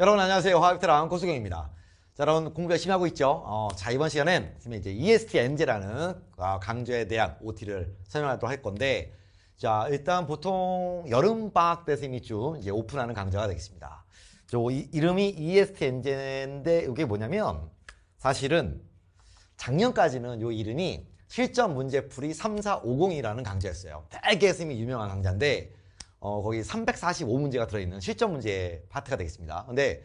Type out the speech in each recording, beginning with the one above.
여러분 안녕하세요. 화학테랑 고수경입니다. 자, 여러분 공부 열심히 하고 있죠? 어, 자, 이번 시간엔 지금 이제 e s t m j 라는 어, 강좌에 대한 OT를 설명하도록 할 건데 자, 일단 보통 여름 방학 때선 이쯤 이제 오픈하는 강좌가 되겠습니다. 저 이, 이름이 e s t m j 인데 이게 뭐냐면 사실은 작년까지는 요 이름이 실전 문제풀이 3450이라는 강좌였어요. 되게 선생님이 유명한 강좌인데 어, 거기 345문제가 들어있는 실전 문제 파트가 되겠습니다. 근데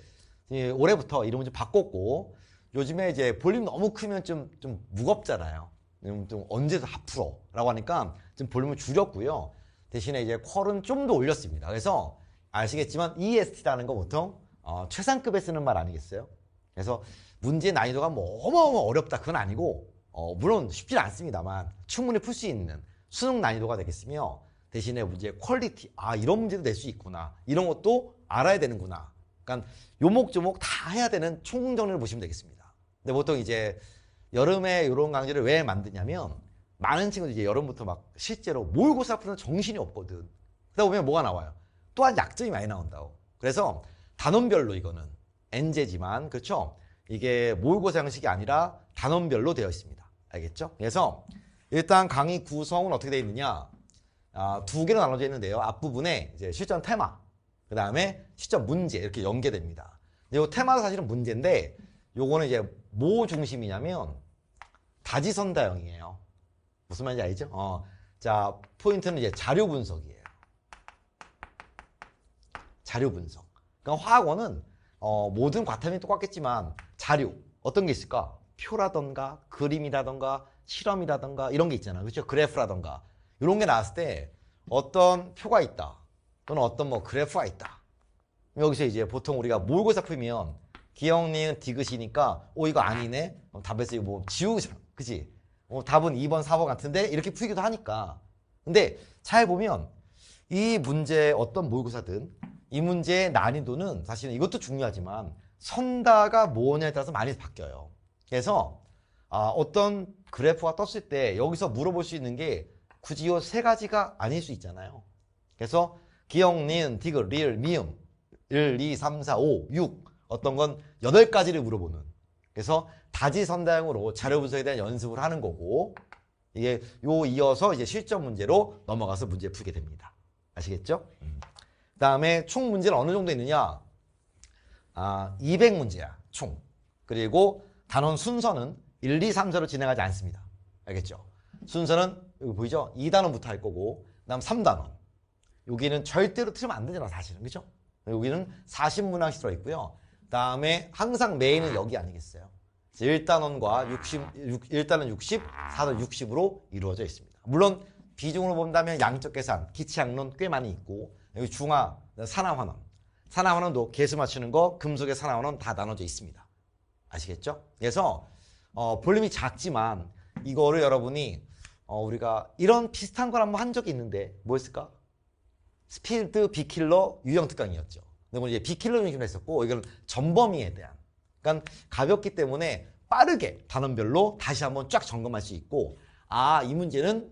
올해부터 이름을 좀 바꿨고 요즘에 이제 볼륨 너무 크면 좀, 좀 무겁잖아요. 좀, 좀 언제서 하프로 라고 하니까 지 볼륨을 줄였고요. 대신에 이제 퀄은 좀 더 올렸습니다. 그래서 아시겠지만 EST라는 거 보통 어, 최상급에 쓰는 말 아니겠어요? 그래서 문제 난이도가 뭐 어마어마 어렵다 그건 아니고 어, 물론 쉽진 않습니다만 충분히 풀 수 있는 수능 난이도가 되겠으며 대신에 문제 퀄리티 아 이런 문제도 낼 수 있구나 이런 것도 알아야 되는구나 그러니까 요목조목 다 해야 되는 총정리를 보시면 되겠습니다 근데 보통 이제 여름에 이런 강좌를 왜 만드냐면 많은 친구들이 이제 여름부터 막 실제로 모의고사 푸는 정신이 없거든 그러다 보면 뭐가 나와요 또한 약점이 많이 나온다고 그래서 단원별로 이거는 엔제지만 그렇죠 이게 모의고사 형식이 아니라 단원별로 되어 있습니다 알겠죠 그래서 일단 강의 구성은 어떻게 되어 있느냐 아, 두 개로 나눠져 있는데요. 앞부분에 이제 실전 테마, 그 다음에 실전 문제 이렇게 연계됩니다. 이 테마도 사실은 문제인데 요거는 이제 뭐 중심이냐면 다지선다형이에요. 무슨 말인지 알죠? 어, 자 포인트는 이제 자료 분석이에요. 자료 분석. 그러니까 화학원은 어, 모든 과탐이 똑같겠지만 자료 어떤 게 있을까? 표라던가 그림이라던가 실험이라던가 이런 게 있잖아. 그렇죠? 그래프라던가 이런 게 나왔을 때 어떤 표가 있다. 또는 어떤 뭐 그래프가 있다. 여기서 이제 보통 우리가 모의고사 풀면 기억, 니은, 디귿이니까 오 어, 이거 아니네? 답에서 이뭐 지우잖아. 그치? 어, 답은 2번, 4번 같은데? 이렇게 풀기도 하니까. 근데 잘 보면 이 문제 어떤 모의고사든 이 문제의 난이도는 사실은 이것도 중요하지만 선다가 뭐냐에 따라서 많이 바뀌어요. 그래서 아, 어떤 그래프가 떴을 때 여기서 물어볼 수 있는 게 굳이 요 세 가지가 아닐 수 있잖아요. 그래서 기억, 니은, 디귿, 리을, 미음 1, 2, 3, 4, 5, 6 어떤 건 여덟 가지를 물어보는 그래서 다지선다형으로 자료 분석에 대한 연습을 하는 거고 이게 요 이어서 이제 실전 문제로 넘어가서 문제 풀게 됩니다. 아시겠죠? 음. 그 다음에 총 문제는 어느 정도 있느냐? 아, 200문제야, 총. 그리고 단원 순서는 1, 2, 3, 4로 진행하지 않습니다. 알겠죠? 순서는 여기 보이죠? 2단원부터 할 거고 그다음 3단원. 여기는 절대로 틀면 안 되잖아 사실은 그죠? 여기는 40문항씩 들어있고요. 그다음에 항상 메인은 여기 아니겠어요? 1단원과 60, 1단원 60, 4단원 60으로 이루어져 있습니다. 물론 비중으로 본다면 양적 계산, 기체양론 꽤 많이 있고 여기 중화, 산화환원, 산화환원도 개수 맞추는 거, 금속의 산화환원 다 나눠져 있습니다. 아시겠죠? 그래서 어, 볼륨이 작지만 이거를 여러분이 어, 우리가 이런 비슷한 걸 한 번 한 적이 있는데 뭐였을까? 스피드 비킬러 유형 특강이었죠. 근데 이제 비킬러 유형이 했었고 이건 전범위에 대한. 그러니까 가볍기 때문에 빠르게 단원별로 다시 한번 쫙 점검할 수 있고 아 이 문제는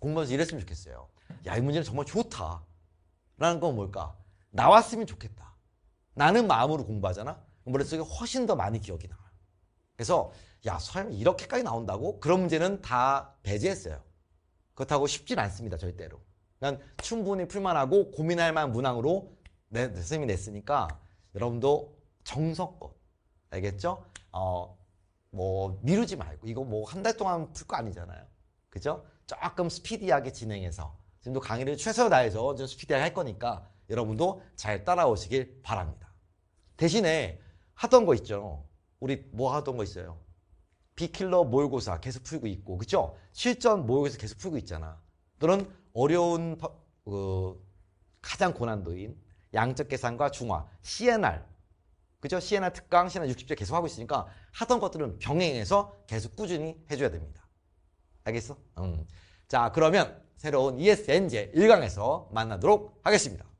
공부하면서 이랬으면 좋겠어요. 야 이 문제는 정말 좋다. 라는 건 뭘까? 나왔으면 좋겠다. 나는 마음으로 공부하잖아. 머릿속에 훨씬 더 많이 기억이 나요. 그래서 야설양 이렇게까지 나온다고? 그런 문제는 다 배제했어요. 그렇다고 쉽진 않습니다. 절대로. 난 충분히 풀만하고 고민할 만한 문항으로 내, 내 선생님이 냈으니까 여러분도 정성껏 알겠죠? 어, 뭐 미루지 말고 이거 뭐 한 달 동안 풀 거 아니잖아요. 그죠? 조금 스피디하게 진행해서 지금도 강의를 최선을 다해서 좀 스피디하게 할 거니까 여러분도 잘 따라오시길 바랍니다. 대신에 하던 거 있죠. 우리 뭐 하던 거 있어요? 비킬러 모의고사 계속 풀고 있고 그죠? 실전 모의고사 계속 풀고 있잖아. 또는 어려운 어, 가장 고난도인 양적 계산과 중화 CNR 그죠? CNR 특강, CNR 60제 계속 하고 있으니까 하던 것들은 병행해서 계속 꾸준히 해줘야 됩니다. 알겠어? 음. 자 그러면 새로운 ESN제 1강에서 만나도록 하겠습니다.